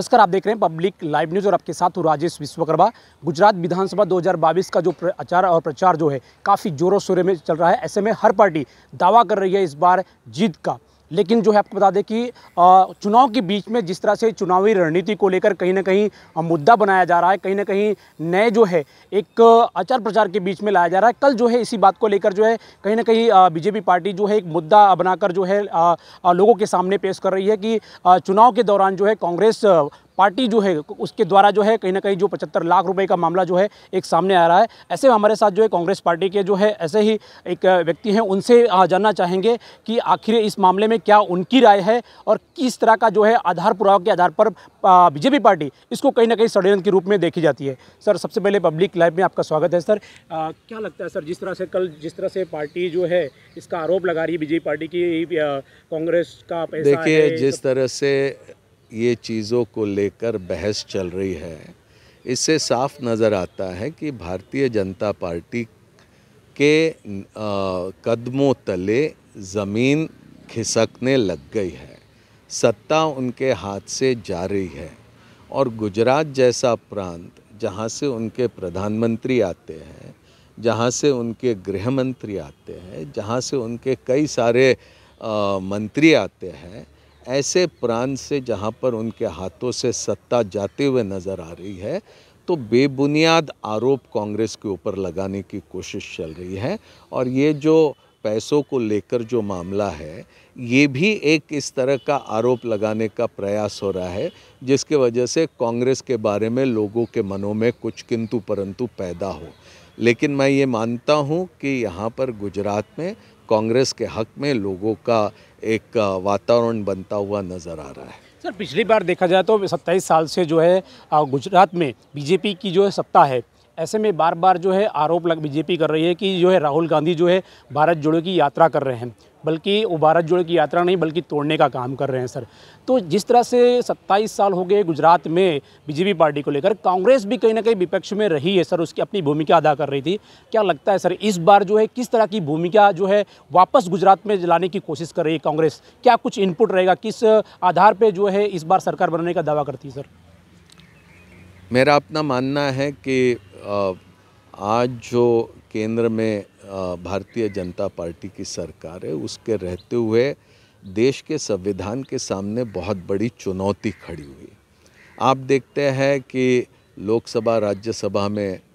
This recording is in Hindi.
नमस्कार आप देख रहे हैं पब्लिक लाइव न्यूज़ और आपके साथ हूँ राजेश विश्वकर्मा गुजरात विधानसभा 2022 का जो प्रचार और प्रचार जो है काफ़ी जोरों शोरों में चल रहा है ऐसे में हर पार्टी दावा कर रही है इस बार जीत का लेकिन जो है आपको बता दें कि चुनाव के बीच में जिस तरह से चुनावी रणनीति को लेकर कहीं ना कहीं मुद्दा बनाया जा रहा है कहीं ना कहीं नए जो है एक आचार प्रचार के बीच में लाया जा रहा है कल जो है इसी बात को लेकर जो है कहीं ना कहीं बीजेपी पार्टी जो है एक मुद्दा बनाकर जो है लोगों के सामने पेश कर रही है कि चुनाव के दौरान जो है कांग्रेस पार्टी जो है उसके द्वारा जो है कहीं ना कहीं जो पचहत्तर लाख रुपए का मामला जो है एक सामने आ रहा है ऐसे हमारे साथ जो है कांग्रेस पार्टी के जो है ऐसे ही एक व्यक्ति हैं उनसे जानना चाहेंगे कि आखिर इस मामले में क्या उनकी राय है और किस तरह का जो है आधार पुराव के आधार पर बीजेपी पार्टी इसको कहीं ना कहीं षडयंत्र के रूप में देखी जाती है सर सबसे पहले पब्लिक लाइफ में आपका स्वागत है सर आ, क्या लगता है सर जिस तरह से कल जिस तरह से पार्टी जो है इसका आरोप लगा रही है बीजेपी पार्टी की कांग्रेस का देखिए जिस तरह से ये चीज़ों को लेकर बहस चल रही है इससे साफ नज़र आता है कि भारतीय जनता पार्टी के कदमों तले ज़मीन खिसकने लग गई है सत्ता उनके हाथ से जा रही है और गुजरात जैसा प्रांत जहाँ से उनके प्रधानमंत्री आते हैं जहाँ से उनके गृह मंत्री आते हैं जहाँ से उनके कई सारे आ, मंत्री आते हैं ऐसे प्रांत से जहाँ पर उनके हाथों से सत्ता जाते हुए नज़र आ रही है तो बेबुनियाद आरोप कांग्रेस के ऊपर लगाने की कोशिश चल रही है और ये जो पैसों को लेकर जो मामला है ये भी एक इस तरह का आरोप लगाने का प्रयास हो रहा है जिसके वजह से कांग्रेस के बारे में लोगों के मनों में कुछ किंतु परंतु पैदा हो लेकिन मैं ये मानता हूँ कि यहाँ पर गुजरात में कांग्रेस के हक में लोगों का एक वातावरण बनता हुआ नज़र आ रहा है सर पिछली बार देखा जाए तो 27 साल से जो है गुजरात में बीजेपी की जो है सत्ता है ऐसे में बार बार जो है आरोप लग बीजेपी कर रही है कि जो है राहुल गांधी जो है भारत जोड़ो की यात्रा कर रहे हैं बल्कि वो भारत जोड़ो की यात्रा नहीं बल्कि तोड़ने का काम कर रहे हैं सर तो जिस तरह से 27 साल हो गए गुजरात में बीजेपी पार्टी को लेकर कांग्रेस भी कहीं ना कहीं विपक्ष में रही है सर उसकी अपनी भूमिका अदा कर रही थी क्या लगता है सर इस बार जो है किस तरह की भूमिका जो है वापस गुजरात में लाने की कोशिश कर रही है कांग्रेस क्या कुछ इनपुट रहेगा किस आधार पर जो है इस बार सरकार बनने का दावा करती है सर मेरा अपना मानना है कि आज जो केंद्र में भारतीय जनता पार्टी की सरकार है उसके रहते हुए देश के संविधान के सामने बहुत बड़ी चुनौती खड़ी हुई आप देखते हैं कि लोकसभा राज्यसभा में